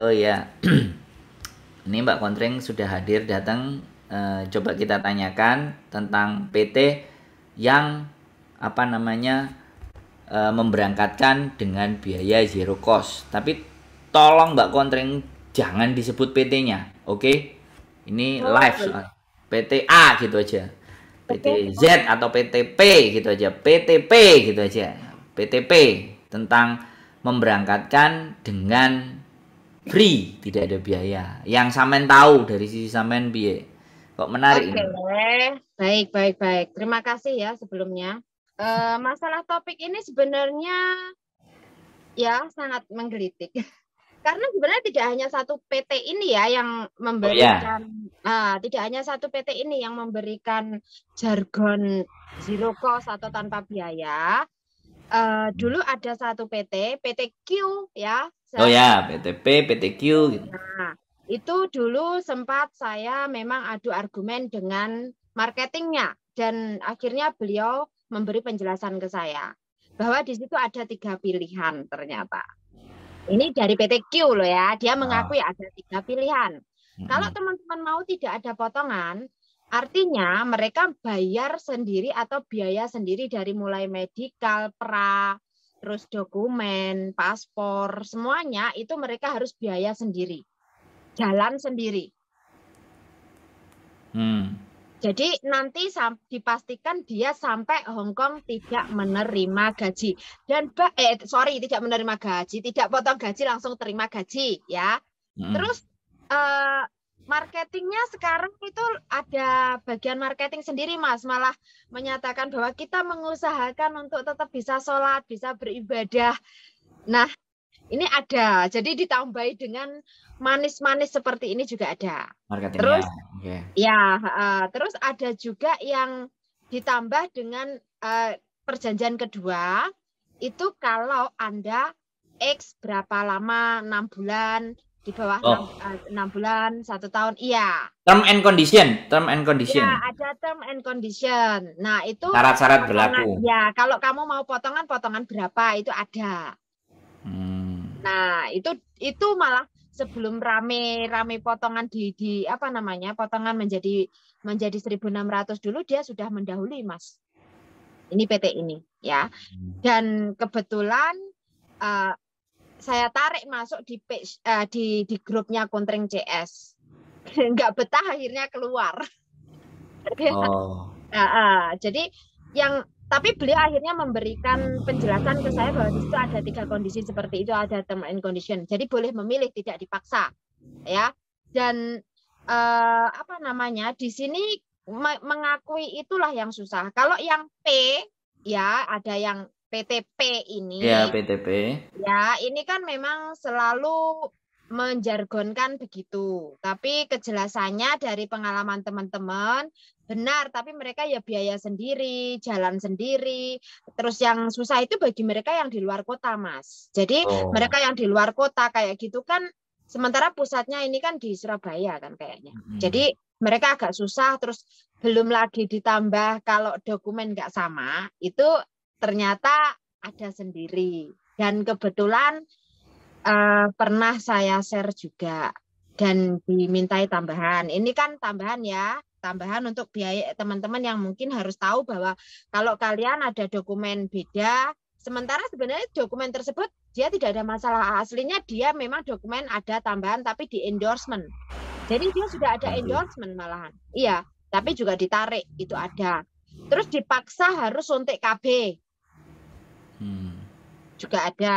Oh iya. Ini Mbak Kontring sudah hadir datang e, coba kita tanyakan tentang PT yang apa namanya e, memberangkatkan dengan biaya zero cost. Tapi tolong Mbak Kontring jangan disebut PT-nya. Oke? Okay? Ini live soal PT A gitu aja. PT Z atau PT P gitu aja, PT P gitu aja, PT P tentang memberangkatkan dengan free tidak ada biaya yang samen tahu dari sisi samen biaya kok menarik okay. ini baik baik baik terima kasih ya sebelumnya e, masalah topik ini sebenarnya ya sangat menggelitik karena sebenarnya tidak hanya satu PT ini ya yang memberikan oh, yeah. ah, tidak hanya satu PT ini yang memberikan jargon zero cost atau tanpa biaya. Uh, dulu ada satu PT, PT Q ya, Oh, saya, oh ya, PTP, PTQ gitu. Nah, itu dulu sempat saya memang adu argumen dengan marketingnya dan akhirnya beliau memberi penjelasan ke saya bahwa di situ ada tiga pilihan ternyata. Ini dari PTQ loh ya, dia ah. mengakui ada tiga pilihan. Kalau teman-teman mau tidak ada potongan, artinya mereka bayar sendiri atau biaya sendiri dari mulai medical, pra, terus dokumen, paspor, semuanya itu mereka harus biaya sendiri, jalan sendiri. Hmm. Jadi nanti dipastikan dia sampai Hong Kong tidak menerima gaji dan eh sorry tidak menerima gaji, tidak potong gaji langsung terima gaji ya. Hmm. Terus eh, marketingnya sekarang itu ada bagian marketing sendiri mas malah menyatakan bahwa kita mengusahakan untuk tetap bisa sholat bisa beribadah nah ini ada jadi ditambahi dengan manis-manis seperti ini juga ada marketing terus ya, ya uh, terus ada juga yang ditambah dengan uh, perjanjian kedua itu kalau anda X berapa lama enam bulan di bawah oh. 6, 6 eh, bulan, satu tahun, iya. Term and condition, term and condition. Ya, ada term and condition. Nah, itu syarat-syarat berlaku. Ya, kalau kamu mau potongan, potongan berapa itu ada. Hmm. Nah, itu itu malah sebelum rame-rame potongan di di apa namanya? potongan menjadi menjadi 1.600 dulu dia sudah mendahului, Mas. Ini PT ini, ya. Hmm. Dan kebetulan uh, saya tarik masuk di page uh, di di grupnya Kontring CS. Nggak betah akhirnya keluar. Ya. Oh. uh, jadi yang tapi beliau akhirnya memberikan penjelasan ke saya bahwa itu ada tiga kondisi seperti itu ada term and condition jadi boleh memilih tidak dipaksa ya dan uh, apa namanya di sini mengakui itulah yang susah kalau yang P ya ada yang PTP ini. Ya, PTP. Ya, ini kan memang selalu menjargonkan begitu. Tapi kejelasannya dari pengalaman teman-teman benar, tapi mereka ya biaya sendiri, jalan sendiri. Terus yang susah itu bagi mereka yang di luar kota, Mas. Jadi oh. mereka yang di luar kota kayak gitu kan sementara pusatnya ini kan di Surabaya kan kayaknya. Hmm. Jadi mereka agak susah terus belum lagi ditambah kalau dokumen nggak sama itu ternyata ada sendiri dan kebetulan uh, pernah saya share juga dan dimintai tambahan. Ini kan tambahan ya, tambahan untuk biaya teman-teman yang mungkin harus tahu bahwa kalau kalian ada dokumen beda, sementara sebenarnya dokumen tersebut dia tidak ada masalah aslinya, dia memang dokumen ada tambahan tapi di endorsement. Jadi dia sudah ada endorsement malahan. Iya, tapi juga ditarik itu ada. Terus dipaksa harus suntik KB juga ada.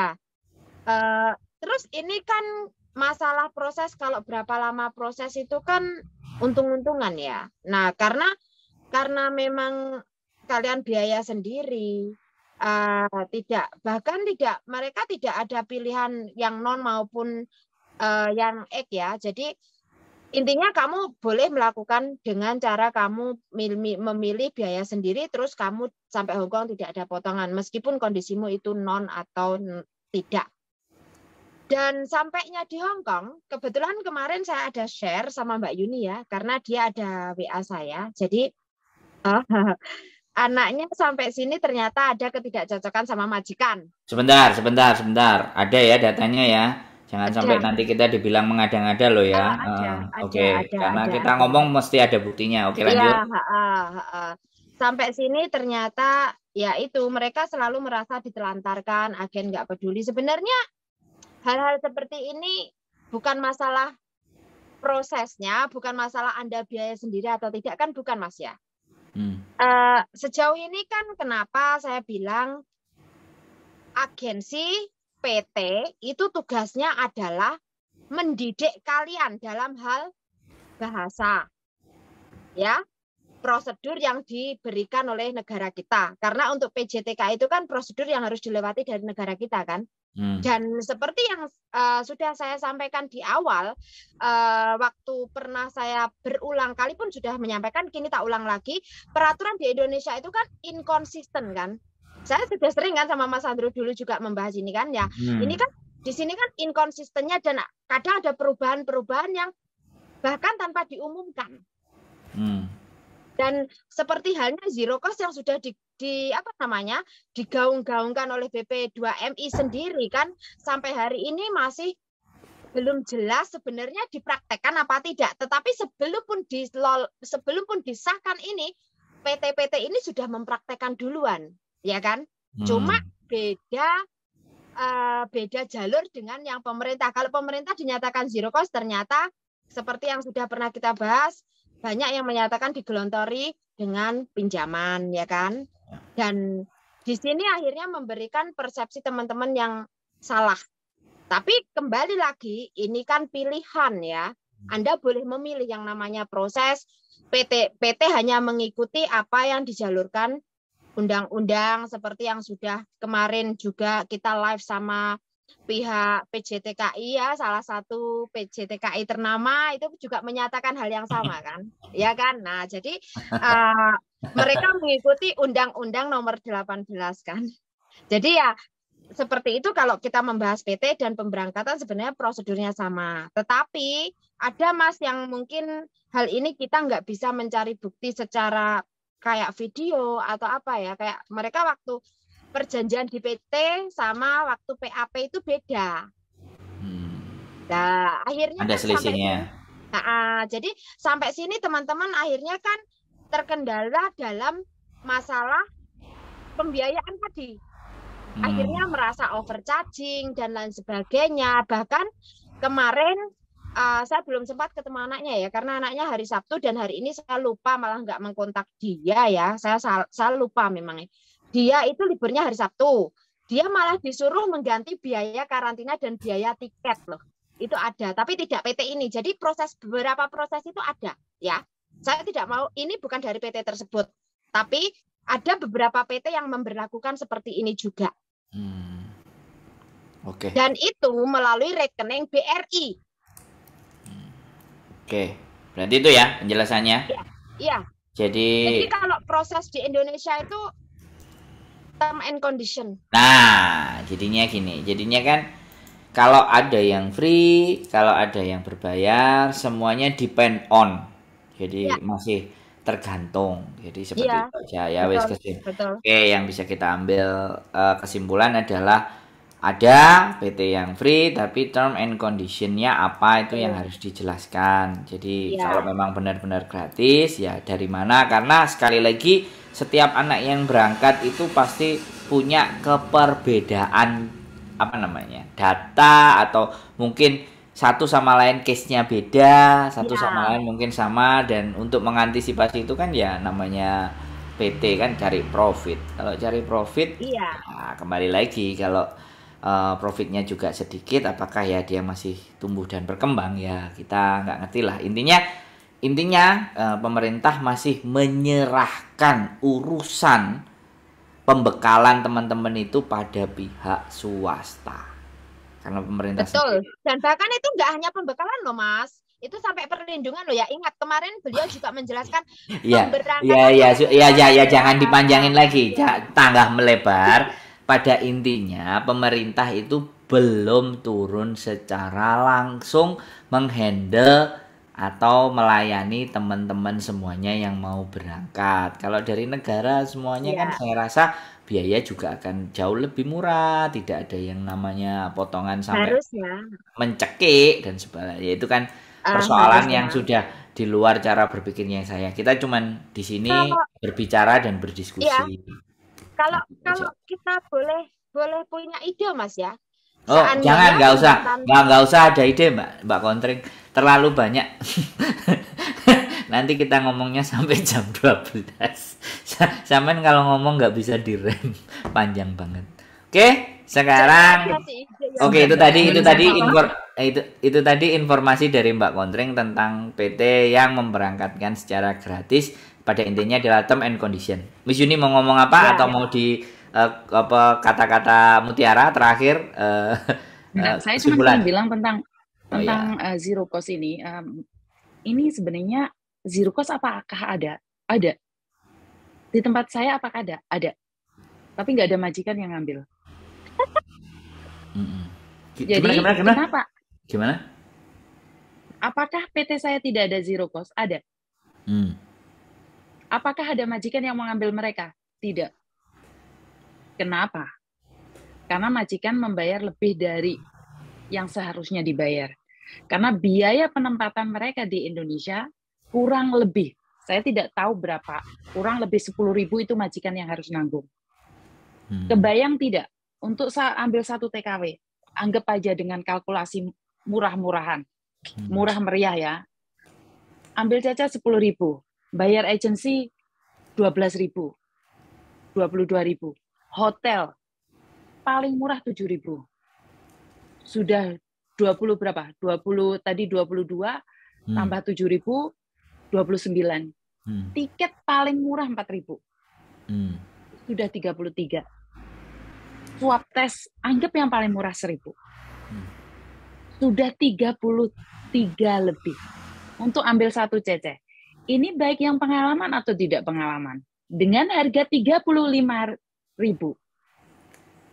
Uh, terus ini kan masalah proses kalau berapa lama proses itu kan untung-untungan ya. Nah karena karena memang kalian biaya sendiri uh, tidak bahkan tidak mereka tidak ada pilihan yang non maupun uh, yang ek ya. Jadi intinya kamu boleh melakukan dengan cara kamu memilih biaya sendiri terus kamu sampai Hong tidak ada potongan meskipun kondisimu itu non atau tidak. Dan sampainya di Hong Kong, kebetulan kemarin saya ada share sama Mbak Yuni ya, karena dia ada WA saya. Jadi uh, anaknya sampai sini ternyata ada ketidakcocokan sama majikan. Sebentar, sebentar, sebentar. Ada ya datanya ya Jangan ada. sampai nanti kita dibilang mengada-ngada loh ya. Uh, uh, Oke, okay. karena ada. kita ngomong mesti ada buktinya. Oke, okay, iya, lanjut. Ya, ha, ha, ha. Sampai sini ternyata ya itu mereka selalu merasa ditelantarkan, agen nggak peduli. Sebenarnya hal-hal seperti ini bukan masalah prosesnya, bukan masalah Anda biaya sendiri atau tidak kan bukan Mas ya. Hmm. Uh, sejauh ini kan kenapa saya bilang agensi PT itu tugasnya adalah mendidik kalian dalam hal bahasa. Ya, prosedur yang diberikan oleh negara kita. Karena untuk PJTK itu kan prosedur yang harus dilewati dari negara kita kan. Hmm. Dan seperti yang uh, sudah saya sampaikan di awal, uh, waktu pernah saya berulang kali pun sudah menyampaikan, kini tak ulang lagi, peraturan di Indonesia itu kan inkonsisten kan saya sudah sering kan sama Mas Andrew dulu juga membahas ini kan ya. Hmm. Ini kan di sini kan inkonsistennya dan kadang ada perubahan-perubahan yang bahkan tanpa diumumkan. Hmm. Dan seperti halnya zero cost yang sudah di, di apa namanya digaung-gaungkan oleh BP2MI sendiri kan sampai hari ini masih belum jelas sebenarnya dipraktekkan apa tidak. Tetapi sebelum pun di sebelum pun disahkan ini PT-PT ini sudah mempraktekkan duluan ya kan? Hmm. Cuma beda eh, beda jalur dengan yang pemerintah. Kalau pemerintah dinyatakan zero cost, ternyata seperti yang sudah pernah kita bahas, banyak yang menyatakan digelontori dengan pinjaman, ya kan? Ya. Dan di sini akhirnya memberikan persepsi teman-teman yang salah. Tapi kembali lagi, ini kan pilihan ya. Hmm. Anda boleh memilih yang namanya proses PT PT hanya mengikuti apa yang dijalurkan undang-undang seperti yang sudah kemarin juga kita live sama pihak PJTKI ya salah satu PJTKI ternama itu juga menyatakan hal yang sama kan ya kan nah jadi uh, mereka mengikuti undang-undang nomor 18 kan jadi ya seperti itu kalau kita membahas PT dan pemberangkatan sebenarnya prosedurnya sama tetapi ada mas yang mungkin hal ini kita nggak bisa mencari bukti secara kayak video atau apa ya kayak mereka waktu perjanjian di PT sama waktu PAP itu beda. Hmm. Nah akhirnya ada kan selisihnya. Sampai, nah, ah, jadi sampai sini teman-teman akhirnya kan terkendala dalam masalah pembiayaan tadi. Hmm. Akhirnya merasa overcharging dan lain sebagainya. Bahkan kemarin uh, saya belum sempat ketemu anaknya ya karena anaknya hari Sabtu dan hari ini saya lupa malah nggak mengkontak dia ya saya saya lupa memang dia itu liburnya hari Sabtu dia malah disuruh mengganti biaya karantina dan biaya tiket loh itu ada tapi tidak PT ini jadi proses beberapa proses itu ada ya saya tidak mau ini bukan dari PT tersebut tapi ada beberapa PT yang memberlakukan seperti ini juga hmm. Okay. Dan itu melalui rekening BRI Oke, berarti itu ya penjelasannya. Iya. Ya. Jadi, Jadi kalau proses di Indonesia itu term and condition. Nah, jadinya gini. Jadinya kan kalau ada yang free, kalau ada yang berbayar, semuanya depend on. Jadi ya. masih tergantung. Jadi seperti ya. itu aja ya wes Oke, yang bisa kita ambil uh, kesimpulan adalah ada PT yang free tapi term and conditionnya apa itu yang hmm. harus dijelaskan jadi ya. kalau memang benar-benar gratis ya dari mana karena sekali lagi setiap anak yang berangkat itu pasti punya keperbedaan apa namanya data atau mungkin satu sama lain case-nya beda, satu ya. sama lain mungkin sama dan untuk mengantisipasi itu kan ya namanya PT kan cari profit. Kalau cari profit, iya. Nah, kembali lagi kalau Eh, profitnya juga sedikit apakah ya dia masih tumbuh dan berkembang ya kita nggak ngerti lah intinya intinya eh, pemerintah masih menyerahkan urusan pembekalan teman-teman itu pada pihak swasta karena pemerintah betul sendiri. dan bahkan itu nggak hanya pembekalan loh mas itu sampai perlindungan loh ya ingat kemarin beliau juga menjelaskan ya ya ya ya ya jangan dipanjangin lagi ya. tangga melebar pada intinya pemerintah itu belum turun secara langsung menghandle atau melayani teman-teman semuanya yang mau berangkat. Kalau dari negara semuanya yeah. kan iya. saya rasa biaya juga akan jauh lebih murah, tidak ada yang namanya potongan sampai harusnya. mencekik dan sebagainya. Ya, itu kan ah, persoalan uh, yang ya. sudah di luar cara berpikirnya saya. Kita cuman di sini berbicara dan berdiskusi. Yeah kalau gitu, kalau ya. kita boleh boleh punya ide Mas ya. Oh, Seandainya jangan nggak usah. Nggak nggak usah ada ide, Mbak. Mbak Kontring terlalu banyak. Nanti kita ngomongnya sampai jam 12. sampai kalau ngomong nggak bisa direm, panjang banget. Oke, sekarang Oke, itu tadi itu tadi info eh, itu itu tadi informasi dari Mbak Kontring tentang PT yang memberangkatkan secara gratis pada intinya adalah term and condition. Miss Yuni mau ngomong apa ya, atau ya. mau di uh, apa kata-kata mutiara terakhir? Uh, nah, uh, saya cuma ingin bilang tentang oh, iya. tentang oh, ya. uh, zero cost ini. Um, ini sebenarnya zero cost apakah ada? Ada. Di tempat saya apakah ada? Ada. Tapi nggak ada majikan yang ngambil. Jadi gimana, gimana? kenapa? Gimana? Apakah PT saya tidak ada zero cost? Ada. Hmm Apakah ada majikan yang mengambil mereka? Tidak. Kenapa? Karena majikan membayar lebih dari yang seharusnya dibayar. Karena biaya penempatan mereka di Indonesia kurang lebih, saya tidak tahu berapa, kurang lebih 10 ribu itu majikan yang harus nanggung. Hmm. Kebayang tidak? Untuk saya ambil satu TKW, anggap aja dengan kalkulasi murah-murahan, hmm. murah meriah ya. Ambil caca 10 ribu, Bayar agency 12.000. 22.000. Hotel paling murah 7.000. Sudah 20 berapa? 20 tadi 22 hmm. tambah 7.000 29. Hmm. Tiket paling murah 4.000. Hmm. Sudah 33. Swab tes anggap yang paling murah 1.000. Hmm. Sudah 33 lebih untuk ambil satu cc ini baik yang pengalaman atau tidak pengalaman dengan harga 35.000.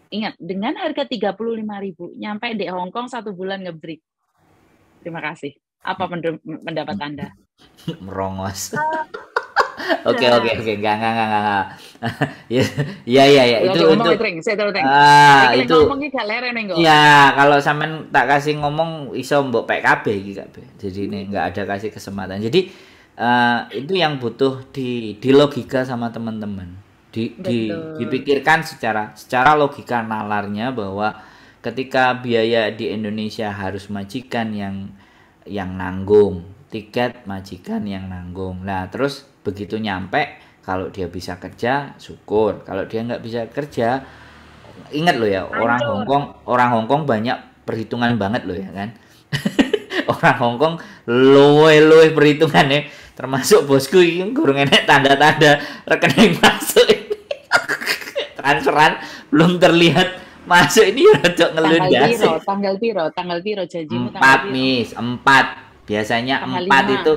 Ingat, dengan harga 35.000 nyampe di Hong Kong satu bulan ngebrik. Terima kasih. Apa pendapat Anda? Merongos. Ah. Oke oke oke enggak enggak enggak enggak. Iya iya iya itu untuk saya tahu Ah, itu enggak. Ya, kalau sampean tak kasih ngomong iso mbok PKB iki Jadi ini enggak ada kasih kesempatan. Jadi uh, itu yang butuh di di logika sama teman-teman di, di dipikirkan secara secara logika nalarnya bahwa ketika biaya di Indonesia harus majikan yang yang nanggung tiket majikan yang nanggung nah terus begitu nyampe kalau dia bisa kerja syukur kalau dia nggak bisa kerja ingat lo ya Ancur. orang Hongkong orang Hongkong banyak perhitungan banget lo ya kan orang Hongkong loe loe perhitungannya termasuk bosku yang kurang enak tanda-tanda rekening masuk ini transferan belum terlihat masuk ini ya rojok ngelun tanggal piro, tanggal tiro, tanggal piro janjimu empat mis empat biasanya empat itu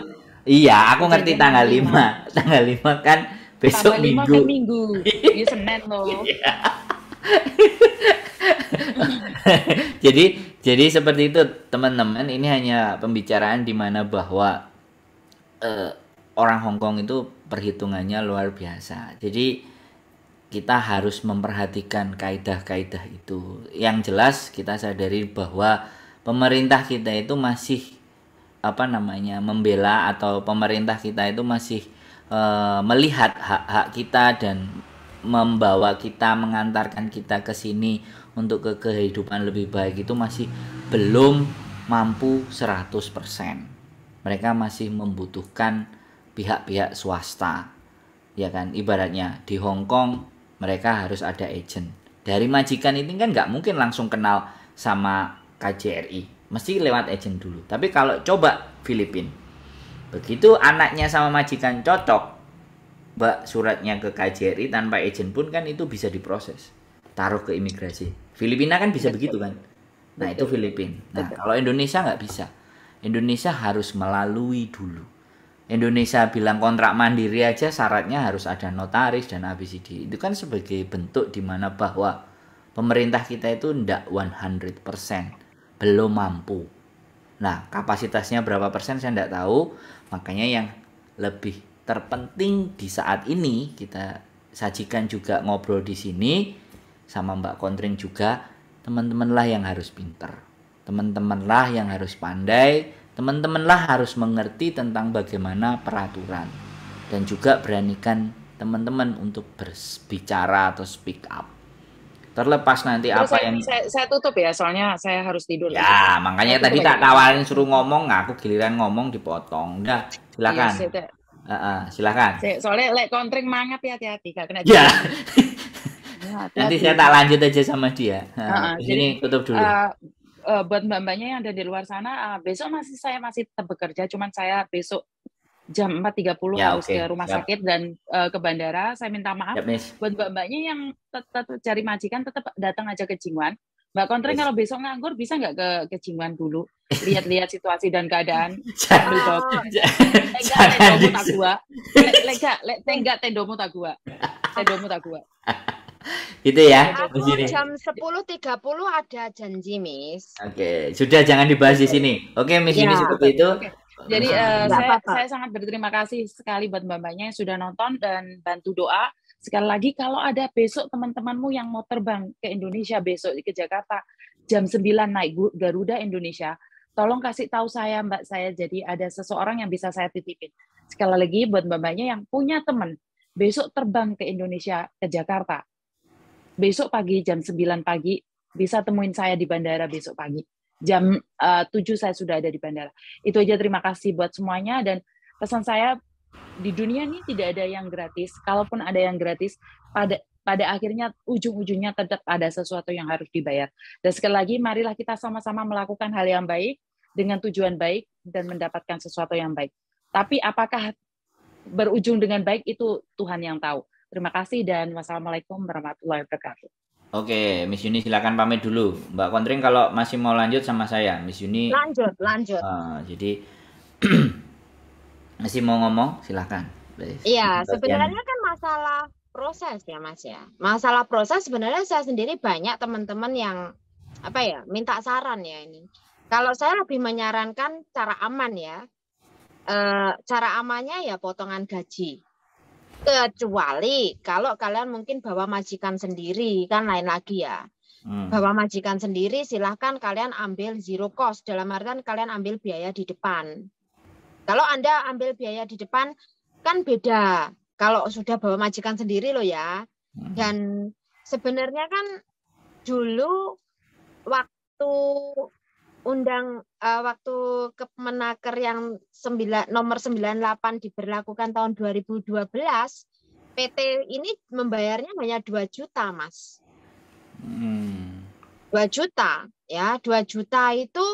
iya aku ngerti tanggal lima. tanggal lima kan besok tanggal minggu kan minggu iya senin loh iya. jadi jadi seperti itu teman-teman ini hanya pembicaraan di mana bahwa eh, orang Hong Kong itu perhitungannya luar biasa. Jadi kita harus memperhatikan kaidah-kaidah itu. Yang jelas kita sadari bahwa pemerintah kita itu masih apa namanya membela atau pemerintah kita itu masih e, melihat hak-hak kita dan membawa kita mengantarkan kita ke sini untuk ke kehidupan lebih baik itu masih belum mampu 100% mereka masih membutuhkan pihak-pihak swasta ya kan ibaratnya di Hong Kong mereka harus ada agent dari majikan ini kan nggak mungkin langsung kenal sama KJRI mesti lewat agent dulu tapi kalau coba Filipin begitu anaknya sama majikan cocok mbak suratnya ke KJRI tanpa agent pun kan itu bisa diproses taruh ke imigrasi Filipina kan bisa begitu kan nah itu Filipina nah kalau Indonesia nggak bisa Indonesia harus melalui dulu. Indonesia bilang kontrak mandiri aja syaratnya harus ada notaris dan ABCD. Itu kan sebagai bentuk di mana bahwa pemerintah kita itu ndak 100% belum mampu. Nah, kapasitasnya berapa persen saya ndak tahu. Makanya yang lebih terpenting di saat ini kita sajikan juga ngobrol di sini sama Mbak Kontring juga teman-teman lah yang harus pinter. Teman-temanlah yang harus pandai, teman-temanlah harus mengerti tentang bagaimana peraturan dan juga beranikan teman-teman untuk berbicara atau speak up. Terlepas nanti Terus apa saya, yang saya, saya tutup ya, soalnya saya harus tidur. Ya, lagi. makanya saya tadi tak tawarin suruh ngomong, nah, aku giliran ngomong dipotong. Udah, silakan. Iya, uh, uh, silakan. soalnya lek like, kontring mangap ya hati-hati, kak kena. yeah. Ya, nanti saya tak lanjut aja sama dia. uh, uh, jadi tutup dulu. Uh, uh, buat mbak-mbaknya yang ada di luar sana, uh, besok masih saya masih tetap bekerja, cuman saya besok jam 4.30 puluh ya, harus ke rumah yep. sakit dan uh, ke bandara. Saya minta maaf yep, buat mbak-mbaknya yang tetap cari majikan tetap datang aja ke Jingwan. Mbak Kontren yes. kalau besok nganggur bisa nggak ke ke Jingwan dulu? Lihat-lihat situasi dan keadaan. Ambil tendomu tak gua. Lega, tendomu tak gua. Tendomu tak gua. Gitu ya. di sini. Jam sepuluh tiga puluh ada janji, Miss. Oke, okay. sudah jangan dibahas di sini. Oke, okay, Miss ya, ini iya. seperti itu. Okay. Jadi uh, saya, apa -apa. saya sangat berterima kasih sekali buat mbak-mbaknya yang sudah nonton dan bantu doa. Sekali lagi kalau ada besok teman-temanmu yang mau terbang ke Indonesia besok ke Jakarta jam 9 naik Garuda Indonesia, tolong kasih tahu saya Mbak saya jadi ada seseorang yang bisa saya titipin. Sekali lagi buat mbak-mbaknya yang punya teman besok terbang ke Indonesia ke Jakarta besok pagi jam 9 pagi bisa temuin saya di bandara besok pagi. Jam eh, uh, 7 saya sudah ada di bandara. Itu aja terima kasih buat semuanya dan pesan saya di dunia ini tidak ada yang gratis. Kalaupun ada yang gratis, pada pada akhirnya ujung-ujungnya tetap ada sesuatu yang harus dibayar. Dan sekali lagi, marilah kita sama-sama melakukan hal yang baik dengan tujuan baik dan mendapatkan sesuatu yang baik. Tapi apakah berujung dengan baik itu Tuhan yang tahu. Terima kasih dan wassalamualaikum warahmatullahi wabarakatuh. Oke, Miss Yuni silakan pamit dulu. Mbak Kontring kalau masih mau lanjut sama saya, Miss Yuni. Lanjut, lanjut. Uh, jadi masih mau ngomong, silakan. Iya, sebenarnya kan masalah proses ya Mas ya. Masalah proses sebenarnya saya sendiri banyak teman-teman yang apa ya, minta saran ya ini. Kalau saya lebih menyarankan cara aman ya. E, cara amannya ya potongan gaji kecuali kalau kalian mungkin bawa majikan sendiri kan lain lagi ya hmm. bawa majikan sendiri silahkan kalian ambil zero cost dalam artian kalian ambil biaya di depan kalau anda ambil biaya di depan kan beda kalau sudah bawa majikan sendiri loh ya hmm. dan sebenarnya kan dulu waktu undang uh, waktu Kemenaker yang 9 nomor 98 diberlakukan tahun 2012, PT ini membayarnya hanya 2 juta, Mas. Hmm. 2 juta, ya. 2 juta itu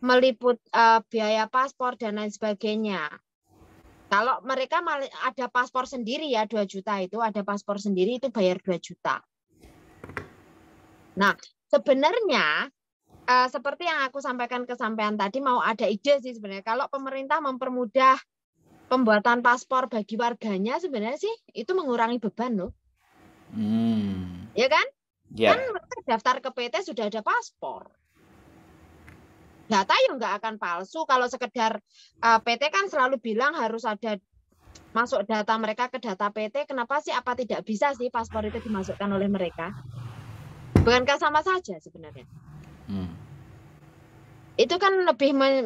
meliput uh, biaya paspor dan lain sebagainya. Kalau mereka ada paspor sendiri ya 2 juta itu, ada paspor sendiri itu bayar 2 juta. Nah, sebenarnya uh, seperti yang aku sampaikan ke sampean tadi mau ada ide sih sebenarnya kalau pemerintah mempermudah pembuatan paspor bagi warganya sebenarnya sih itu mengurangi beban loh. Hmm. Ya kan? Yeah. Kan mereka daftar ke PT sudah ada paspor. Data yang nggak akan palsu kalau sekedar uh, eh, PT kan selalu bilang harus ada masuk data mereka ke data PT. Kenapa sih apa tidak bisa sih paspor itu dimasukkan oleh mereka? Bukankah sama saja sebenarnya? Hmm itu kan lebih mem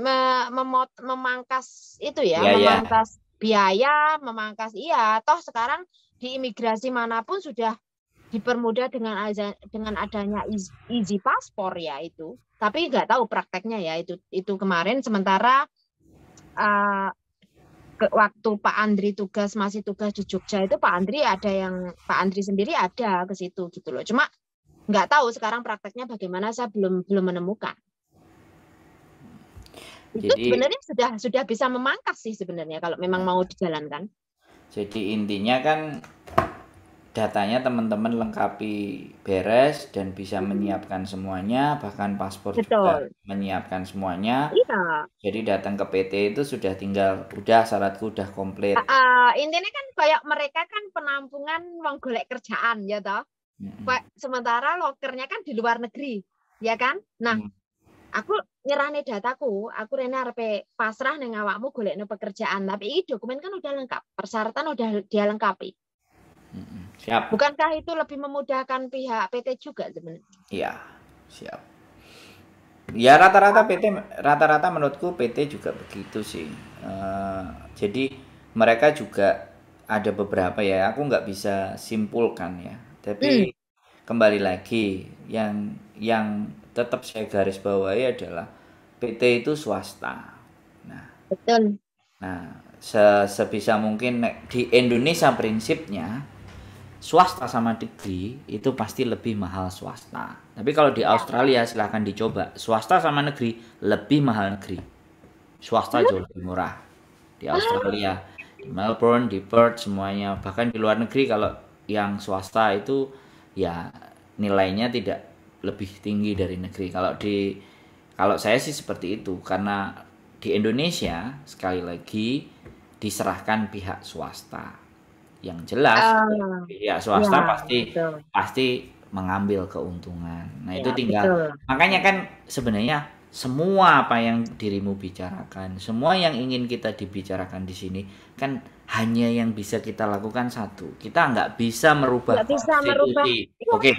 mem memangkas itu ya, ya memangkas ya. biaya, memangkas iya. Toh sekarang di imigrasi manapun sudah dipermudah dengan dengan adanya easy paspor ya itu. Tapi nggak tahu prakteknya ya itu itu kemarin sementara uh, ke, waktu Pak Andri tugas masih tugas di Jogja itu Pak Andri ada yang Pak Andri sendiri ada ke situ gitu loh. Cuma nggak tahu sekarang prakteknya bagaimana saya belum belum menemukan itu sebenarnya sudah sudah bisa memangkas sih sebenarnya kalau memang mau dijalankan. Jadi intinya kan datanya teman-teman lengkapi beres dan bisa mm-hmm. menyiapkan semuanya bahkan paspor Betul. juga menyiapkan semuanya iya. jadi datang ke PT itu sudah tinggal udah syaratku udah komplit uh, uh, intinya kan kayak mereka kan penampungan uang golek kerjaan ya toh -hmm. sementara lokernya kan di luar negeri ya kan nah -hmm. aku nyerane dataku, aku rene arepe pasrah ning awakmu golekno pekerjaan. Tapi ini dokumen kan udah lengkap, persyaratan udah dia lengkapi. Siap. Bukankah itu lebih memudahkan pihak PT juga sebenarnya? Iya, siap. Ya rata-rata PT rata-rata menurutku PT juga begitu sih. Uh, jadi mereka juga ada beberapa ya. Aku nggak bisa simpulkan ya. Tapi hmm. kembali lagi yang yang tetap saya garis bawahi adalah PT itu swasta. Nah, betul. Nah, se sebisa mungkin di Indonesia prinsipnya swasta sama negeri itu pasti lebih mahal swasta. Tapi kalau di Australia silahkan dicoba swasta sama negeri lebih mahal negeri. Swasta jauh lebih murah di Australia, di Melbourne, di Perth semuanya bahkan di luar negeri kalau yang swasta itu ya nilainya tidak lebih tinggi dari negeri. Kalau di kalau saya sih seperti itu karena di Indonesia sekali lagi diserahkan pihak swasta. Yang jelas uh, pihak swasta ya, pasti betul. pasti mengambil keuntungan. Nah, ya, itu tinggal betul. makanya kan sebenarnya semua apa yang dirimu bicarakan, semua yang ingin kita dibicarakan di sini kan hanya yang bisa kita lakukan satu. Kita nggak bisa merubah gak bisa konstitusi. Iya, Oke, okay.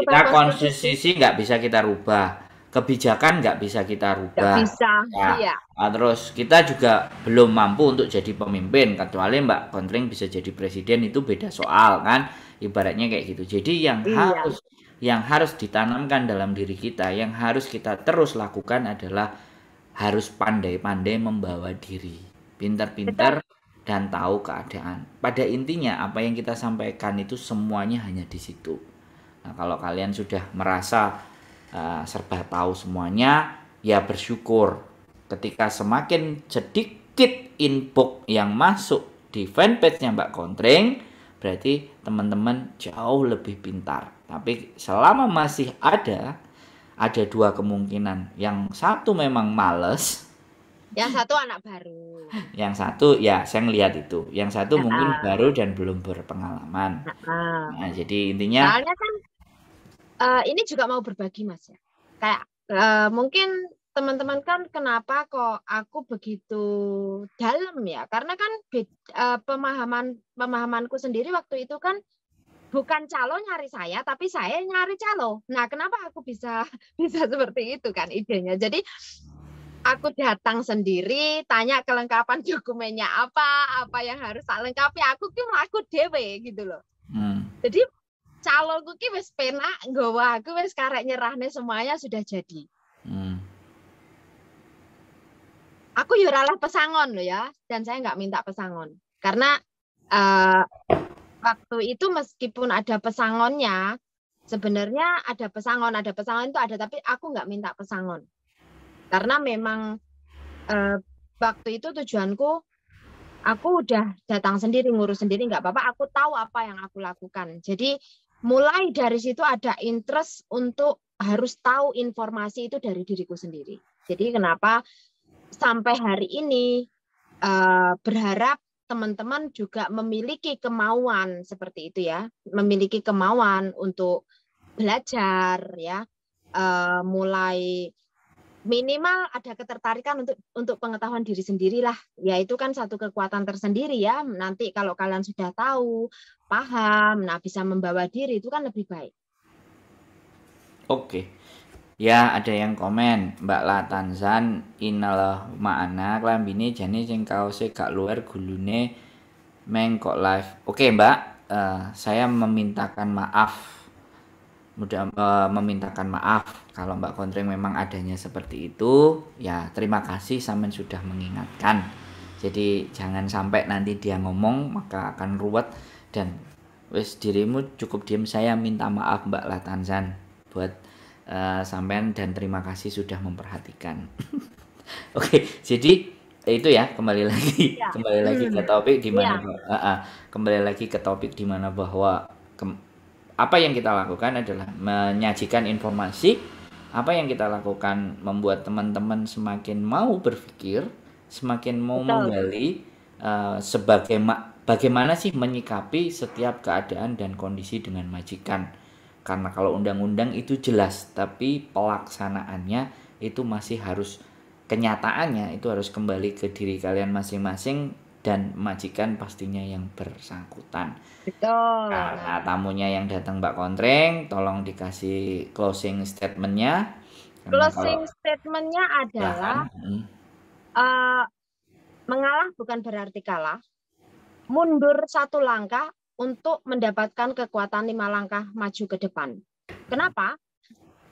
kita konstitusi nggak bisa kita rubah, kebijakan nggak bisa kita rubah. bisa, ya. iya. Nah, terus kita juga belum mampu untuk jadi pemimpin, kecuali Mbak Kontring bisa jadi presiden itu beda soal kan, ibaratnya kayak gitu. Jadi yang iya. harus yang harus ditanamkan dalam diri kita, yang harus kita terus lakukan adalah harus pandai-pandai membawa diri, pintar-pintar dan tahu keadaan. Pada intinya apa yang kita sampaikan itu semuanya hanya di situ. Nah, kalau kalian sudah merasa uh, serba tahu semuanya, ya bersyukur. Ketika semakin sedikit input yang masuk di fanpage-nya Mbak Kontreng, berarti teman-teman jauh lebih pintar. Tapi selama masih ada, ada dua kemungkinan. Yang satu memang males. Yang satu anak baru. Yang satu ya saya ngelihat itu. Yang satu nah, mungkin baru dan belum berpengalaman. Nah, jadi intinya. Soalnya kan uh, ini juga mau berbagi mas ya. Kayak uh, mungkin teman-teman kan kenapa kok aku begitu dalam ya? Karena kan uh, pemahaman pemahamanku sendiri waktu itu kan bukan calo nyari saya tapi saya nyari calo nah kenapa aku bisa bisa seperti itu kan idenya jadi aku datang sendiri tanya kelengkapan dokumennya apa apa yang harus tak lengkapi aku tuh aku dewe gitu loh hmm. jadi calo ki wes penak gue aku wes karek nyerahnya semuanya sudah jadi hmm. aku yuralah pesangon loh ya dan saya nggak minta pesangon karena uh, waktu itu meskipun ada pesangonnya, sebenarnya ada pesangon, ada pesangon itu ada, tapi aku nggak minta pesangon. Karena memang eh, waktu itu tujuanku, aku udah datang sendiri, ngurus sendiri, nggak apa-apa, aku tahu apa yang aku lakukan. Jadi mulai dari situ ada interest untuk harus tahu informasi itu dari diriku sendiri. Jadi kenapa sampai hari ini eh, berharap teman-teman juga memiliki kemauan seperti itu ya, memiliki kemauan untuk belajar ya, uh, mulai minimal ada ketertarikan untuk untuk pengetahuan diri sendirilah, ya, itu kan satu kekuatan tersendiri ya. Nanti kalau kalian sudah tahu, paham, nah bisa membawa diri itu kan lebih baik. Oke, Ya, ada yang komen, Mbak Latanzan Latansan inalah ma'ana klambine jane sing kaose gak luar gulune mengkok live. Oke, Mbak, uh, saya memintakan maaf. Mudah eh, uh, memintakan maaf kalau Mbak Kontring memang adanya seperti itu. Ya, terima kasih Samen sudah mengingatkan. Jadi jangan sampai nanti dia ngomong maka akan ruwet dan wes dirimu cukup diam saya minta maaf Mbak Latanzan buat uh, sampean dan terima kasih sudah memperhatikan. Oke, okay, jadi eh, itu ya kembali lagi ya. kembali lagi ke hmm. topik di mana ya. uh, uh, kembali lagi ke topik di mana bahwa ke, apa yang kita lakukan adalah menyajikan informasi apa yang kita lakukan membuat teman-teman semakin mau berpikir semakin mau Betul. menggali uh, sebagai bagaimana sih menyikapi setiap keadaan dan kondisi dengan majikan karena kalau undang-undang itu jelas, tapi pelaksanaannya itu masih harus kenyataannya itu harus kembali ke diri kalian masing-masing dan majikan pastinya yang bersangkutan. Betul. Karena tamunya yang datang Mbak Kontreng, tolong dikasih closing statementnya. Closing statementnya ya, kan? adalah ya. uh, mengalah bukan berarti kalah, mundur satu langkah untuk mendapatkan kekuatan lima langkah maju ke depan. Kenapa?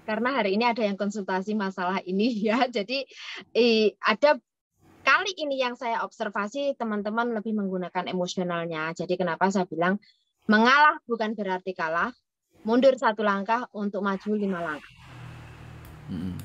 Karena hari ini ada yang konsultasi masalah ini ya. Jadi eh, ada kali ini yang saya observasi teman-teman lebih menggunakan emosionalnya. Jadi kenapa saya bilang mengalah bukan berarti kalah, mundur satu langkah untuk maju lima langkah. Hmm.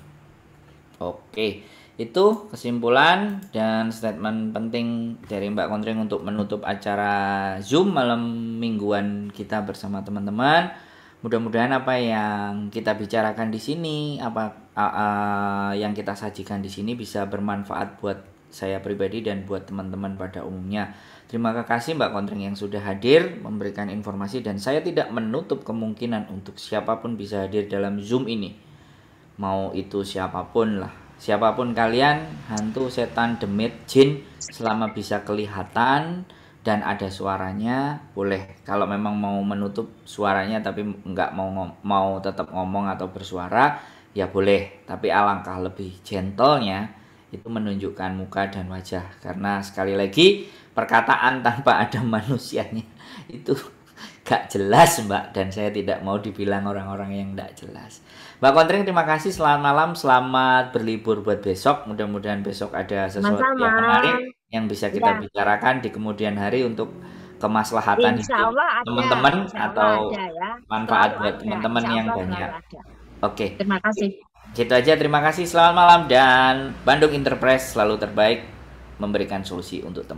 Oke. Okay. Itu kesimpulan dan statement penting dari Mbak Kontring untuk menutup acara Zoom malam mingguan kita bersama teman-teman. Mudah-mudahan apa yang kita bicarakan di sini, apa uh, uh, yang kita sajikan di sini bisa bermanfaat buat saya pribadi dan buat teman-teman pada umumnya. Terima kasih Mbak Kontring yang sudah hadir memberikan informasi dan saya tidak menutup kemungkinan untuk siapapun bisa hadir dalam Zoom ini. Mau itu siapapun lah. Siapapun kalian, hantu, setan, demit, jin, selama bisa kelihatan dan ada suaranya, boleh. Kalau memang mau menutup suaranya tapi nggak mau mau tetap ngomong atau bersuara, ya boleh. Tapi alangkah lebih gentle nya, itu menunjukkan muka dan wajah karena sekali lagi perkataan tanpa ada manusianya itu gak jelas mbak dan saya tidak mau dibilang orang-orang yang gak jelas Mbak Kontring terima kasih selamat malam, selamat berlibur buat besok. Mudah-mudahan besok ada sesuatu yang menarik yang bisa kita ya. bicarakan di kemudian hari untuk kemaslahatan itu teman-teman atau ya. manfaat buat teman-teman yang banyak. Oke. Oke. Terima kasih. Gitu aja, terima kasih. Selamat malam dan Bandung Interpress selalu terbaik memberikan solusi untuk teman.